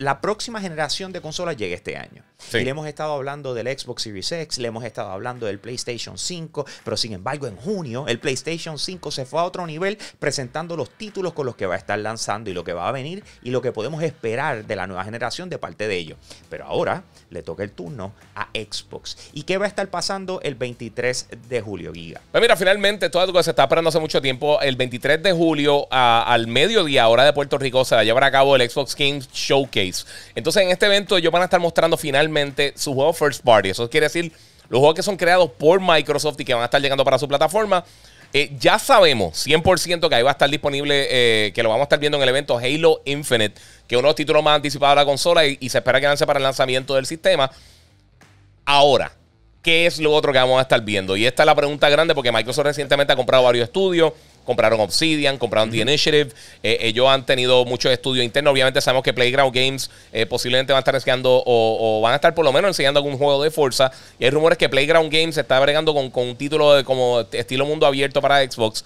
la próxima generación de consolas llega este año. Y le hemos estado hablando del Xbox Series X, le hemos estado hablando del PlayStation 5, pero sin embargo en junio el PlayStation 5 se fue a otro nivel presentando los títulos con los que va a estar lanzando y lo que va a venir y lo que podemos esperar de la nueva generación de parte de ellos. Pero ahora le toca el turno a Xbox. ¿Y qué va a estar pasando el 23 de julio, Giga? Pues mira, finalmente todo lo que se está esperando hace mucho tiempo, el 23 de julio al mediodía hora de Puerto Rico se va a llevar a cabo el Xbox Games Showcase. Entonces, en este evento ellos van a estar mostrando finalmente su juego First Party. Eso quiere decir los juegos que son creados por Microsoft y que van a estar llegando para su plataforma. Eh, ya sabemos 100% que ahí va a estar disponible, eh, que lo vamos a estar viendo en el evento Halo Infinite, que es uno de los títulos más anticipados de la consola y, y se espera que lance para el lanzamiento del sistema. Ahora, ¿qué es lo otro que vamos a estar viendo? Y esta es la pregunta grande porque Microsoft recientemente ha comprado varios estudios, compraron Obsidian, compraron The Initiative. Eh, eh, ellos han tenido muchos estudios internos. Obviamente sabemos que Playground Games eh, posiblemente van a estar enseñando o, van a estar por lo menos enseñando algún juego de fuerza. Y hay rumores que Playground Games se está bregando con, un título de como estilo mundo abierto para Xbox.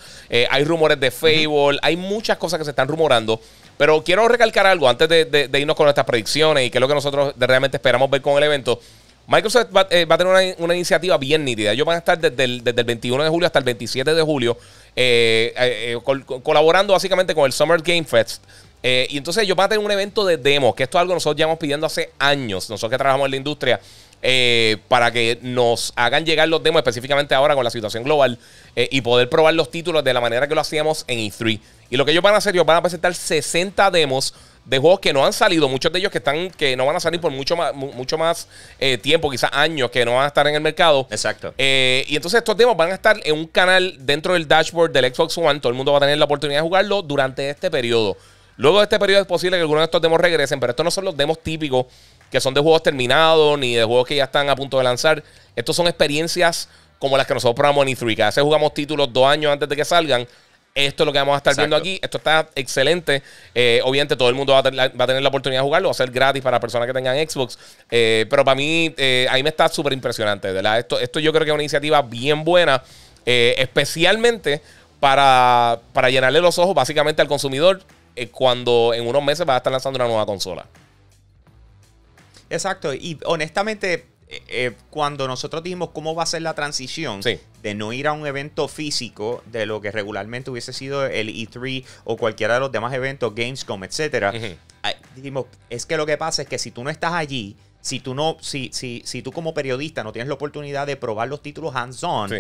hay rumores de Fable, hay muchas cosas que se están rumorando. Pero quiero recalcar algo antes de, irnos con nuestras predicciones y qué es lo que nosotros realmente esperamos ver con el evento. Microsoft va, a tener una, iniciativa bien nítida. Ellos van a estar desde el, 21 de julio hasta el 27 de julio eh, eh, eh, colaborando básicamente con el Summer Game Fest. y entonces ellos van a tener un evento de demos, que esto es algo que nosotros llevamos pidiendo hace años, nosotros que trabajamos en la industria, para que nos hagan llegar los demos, específicamente ahora con la situación global, y poder probar los títulos de la manera que lo hacíamos en E3. Y lo que ellos van a hacer, ellos van a presentar 60 demos de juegos que no han salido, muchos de ellos que están que no van a salir por mucho más, mucho más eh, tiempo, quizás años que no van a estar en el mercado. Exacto. Eh, y entonces estos demos van a estar en un canal dentro del dashboard del Xbox One. Todo el mundo va a tener la oportunidad de jugarlo durante este periodo. Luego de este periodo es posible que algunos de estos demos regresen, pero estos no son los demos típicos que son de juegos terminados ni de juegos que ya están a punto de lanzar. Estos son experiencias como las que nosotros probamos en E3, que a veces jugamos títulos dos años antes de que salgan esto es lo que vamos a estar viendo aquí. Esto está excelente. Eh, obviamente, todo el mundo va a, tener la, oportunidad de jugarlo. Va a ser gratis para personas que tengan Xbox. Eh, pero para mí, eh, ahí a me está súper impresionante, Esto, esto yo creo que es una iniciativa bien buena, especialmente para, para llenarle los ojos básicamente al consumidor cuando en unos meses va a estar lanzando una nueva consola. Exacto. Y honestamente, eh, eh, cuando nosotros dijimos cómo va a ser la transición de no ir a un evento físico de lo que regularmente hubiese sido el E3 o cualquiera de los demás eventos, Gamescom, etcétera, ah, dijimos, es que lo que pasa es que si tú no estás allí, si tú no, si, si, si tú como periodista no tienes la oportunidad de probar los títulos hands-on,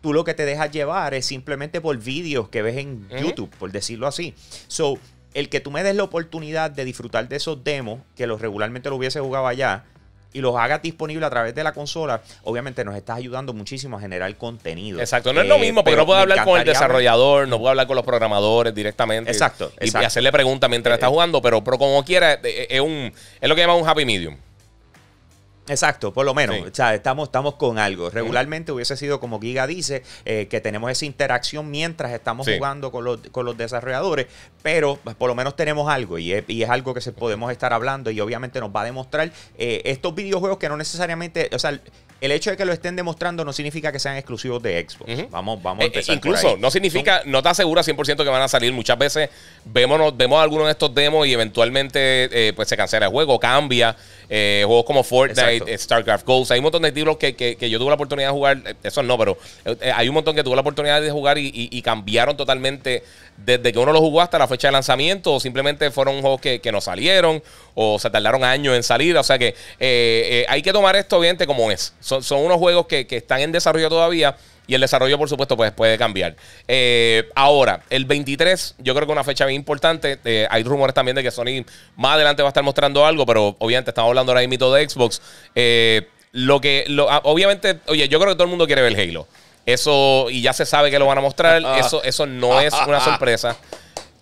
tú lo que te dejas llevar es simplemente por vídeos que ves en YouTube, por decirlo así. So, el que tú me des la oportunidad de disfrutar de esos demos, que los regularmente lo hubiese jugado allá, y los hagas disponibles a través de la consola, obviamente nos estás ayudando muchísimo a generar contenido. Exacto, no es lo eh, mismo, porque no puedo hablar con el desarrollador, no puedo hablar con los programadores directamente. Exacto. Y, hacerle preguntas mientras eh, está jugando, pero, pero como quiera, eh, es, un, es lo que llaman un happy medium. Exacto, por lo menos. O sea, estamos, estamos con algo. Regularmente hubiese sido, como Giga dice, eh, que tenemos esa interacción mientras estamos jugando con los, con los desarrolladores, pero pues, por lo menos tenemos algo y es, algo que se podemos estar hablando y obviamente nos va a demostrar eh, estos videojuegos que no necesariamente, o sea, el hecho de que lo estén demostrando no significa que sean exclusivos de Xbox. Vamos, vamos a eh, empezar. incluso no significa, no te asegura 100% que van a salir. Muchas veces vemos, vemos algunos de estos demos y eventualmente pues se cancela el juego, cambia. Eh, juegos como Fortnite eh, StarCraft Ghost. Hay un montón de títulos que, yo tuve la oportunidad de jugar. Eh, eso no, pero eh, hay un montón que tuve la oportunidad de jugar y, cambiaron totalmente desde que uno lo jugó hasta la fecha de lanzamiento. O simplemente fueron juegos que, no salieron o se tardaron años en salir. O sea que hay que tomar esto, obviamente, como es. Son, unos juegos que, que están en desarrollo todavía y el desarrollo, por supuesto, pues puede cambiar. Eh, ahora, el 23, yo creo que una fecha bien importante. Eh, hay rumores también de que Sony más adelante va a estar mostrando algo, pero obviamente estamos hablando ahora mismo de Xbox. Eh, lo que, ah, obviamente, oye, yo creo que todo el mundo quiere ver Halo. Eso, y ya se sabe que lo van a mostrar. Ah, ah. Eso, eso no es una sorpresa.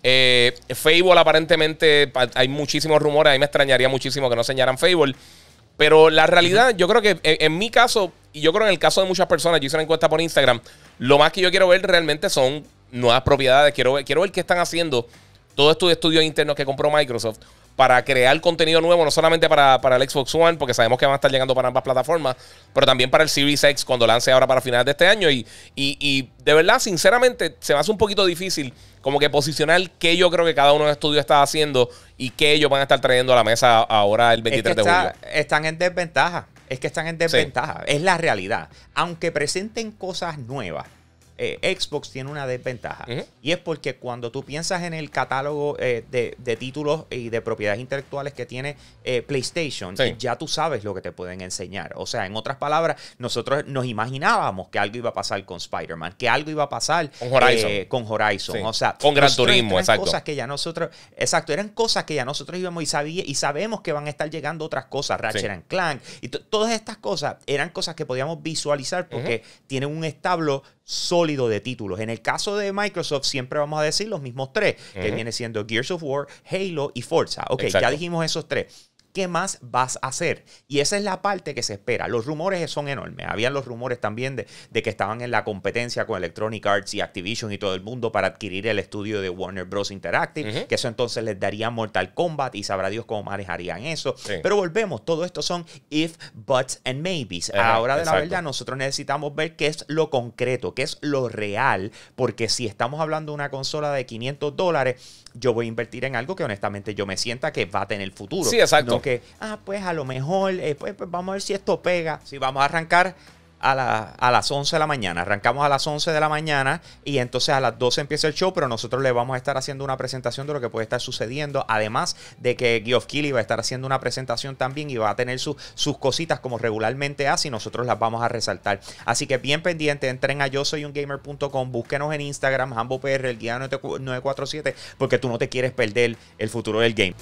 Fable, aparentemente, hay muchísimos rumores. A mí me extrañaría muchísimo que no enseñaran Fable. Pero la realidad, yo creo que en, mi caso, y yo creo en el caso de muchas personas, yo hice una encuesta por Instagram, lo más que yo quiero ver realmente son nuevas propiedades. Quiero ver, quiero ver qué están haciendo todos estos estudios internos que compró Microsoft para crear contenido nuevo, no solamente para, el Xbox One, porque sabemos que van a estar llegando para ambas plataformas, pero también para el Series X cuando lance ahora para final de este año. Y, y, de verdad, sinceramente, se me hace un poquito difícil como que posicionar qué yo creo que cada uno de los estudios está haciendo y qué ellos van a estar trayendo a la mesa ahora el 23 de julio. están en desventaja. Es que están en desventaja. Es la realidad. Aunque presenten cosas nuevas, eh, Xbox tiene una desventaja. Y es porque cuando tú piensas en el catálogo eh, de, títulos y de propiedades intelectuales que tiene eh, PlayStation, ya tú sabes lo que te pueden enseñar. O sea, en otras palabras, nosotros nos imaginábamos que algo iba a pasar con Spider-Man, que algo iba a pasar con Horizon. con Horizon. O sea, con Gran Turismo, eran exacto. Cosas que ya nosotros, exacto, eran cosas que ya nosotros íbamos y, sabíamos y sabemos que van a estar llegando otras cosas, Ratchet and Clank, y todas estas cosas eran cosas que podíamos visualizar porque tienen un establo sólido de títulos. En el caso de Microsoft, siempre vamos a decir los mismos tres, que viene siendo Gears of War, Halo y Forza. Ok, ya dijimos esos tres. ¿Qué más vas a hacer? Y esa es la parte que se espera. Los rumores son enormes. Habían los rumores también de, que estaban en la competencia con Electronic Arts y Activision y todo el mundo para adquirir el estudio de Warner Bros. Interactive, que eso entonces les daría Mortal Kombat y sabrá Dios cómo manejarían eso. Pero volvemos, todo esto son if, buts and maybes. Ahora de la verdad, nosotros necesitamos ver qué es lo concreto, qué es lo real, porque si estamos hablando de una consola de 500 dólares, yo voy a invertir en algo que honestamente yo me sienta que va a tener futuro. Sí, exacto que, ah, pues a lo mejor, eh, pues, pues, vamos a ver si esto pega. Si vamos a arrancar a, las 11 de la mañana. Arrancamos a las 11 de la mañana y entonces a las 12 empieza el show, pero nosotros le vamos a estar haciendo una presentación de lo que puede estar sucediendo. Además de que Giof Kili va a estar haciendo una presentación también y va a tener sus cositas como regularmente hace y nosotros las vamos a resaltar. Así que bien pendiente, entren a yo soy un gamer.com, búsquenos en Instagram, HamboPR, el guía 947, porque tú no te quieres perder el futuro del game.